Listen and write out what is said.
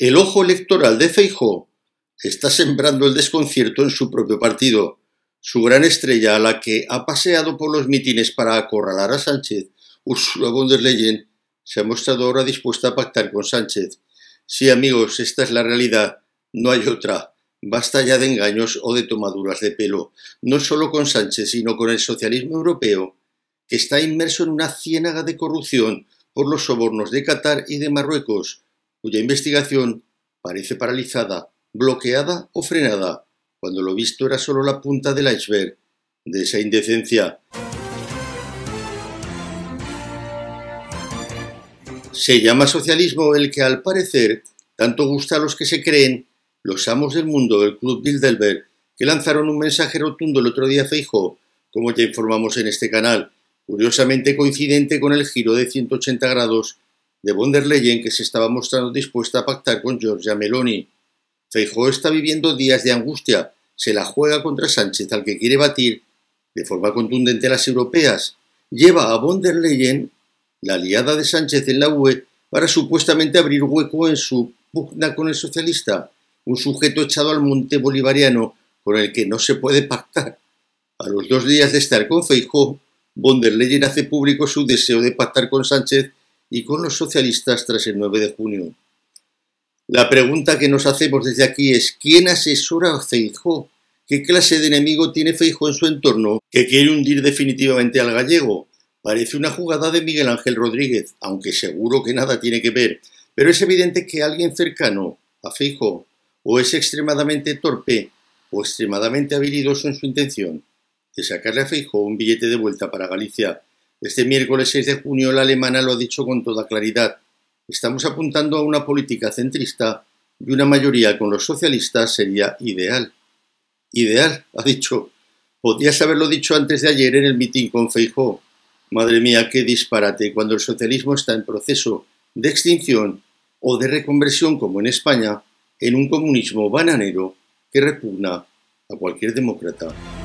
El ojo electoral de Feijó está sembrando el desconcierto en su propio partido. Su gran estrella, a la que ha paseado por los mítines para acorralar a Sánchez, Ursula von der Leyen, se ha mostrado ahora dispuesta a pactar con Sánchez. Sí, amigos, esta es la realidad, no hay otra. Basta ya de engaños o de tomaduras de pelo, no solo con Sánchez, sino con el socialismo europeo, que está inmerso en una ciénaga de corrupción por los sobornos de Qatar y de Marruecos, cuya investigación parece paralizada, bloqueada o frenada, cuando lo visto era solo la punta del iceberg de esa indecencia. Se llama socialismo el que al parecer tanto gusta a los que se creen los amos del mundo del Club Bilderberg, que lanzaron un mensaje rotundo el otro día Feijo, como ya informamos en este canal, curiosamente coincidente con el giro de 180 grados de von der Leyen que se estaba mostrando dispuesta a pactar con Giorgia Meloni. Feijóo está viviendo días de angustia, se la juega contra Sánchez al que quiere batir de forma contundente a las europeas. Lleva a von der Leyen, la aliada de Sánchez en la UE, para supuestamente abrir hueco en su pugna con el socialista, un sujeto echado al monte bolivariano con el que no se puede pactar. A los dos días de estar con Feijóo, von der Leyen hace público su deseo de pactar con Sánchez y con los socialistas tras el 9 de junio. La pregunta que nos hacemos desde aquí es ¿quién asesora a Feijó? ¿Qué clase de enemigo tiene Feijó en su entorno que quiere hundir definitivamente al gallego? Parece una jugada de Miguel Ángel Rodríguez, aunque seguro que nada tiene que ver, pero es evidente que alguien cercano a Feijó o es extremadamente torpe o extremadamente habilidoso en su intención de sacarle a Feijó un billete de vuelta para Galicia este miércoles 6 de junio la alemana lo ha dicho con toda claridad. Estamos apuntando a una política centrista y una mayoría con los socialistas sería ideal. Ideal, ha dicho. Podrías haberlo dicho antes de ayer en el mitin con Feijóo, Madre mía, qué disparate cuando el socialismo está en proceso de extinción o de reconversión, como en España, en un comunismo bananero que repugna a cualquier demócrata.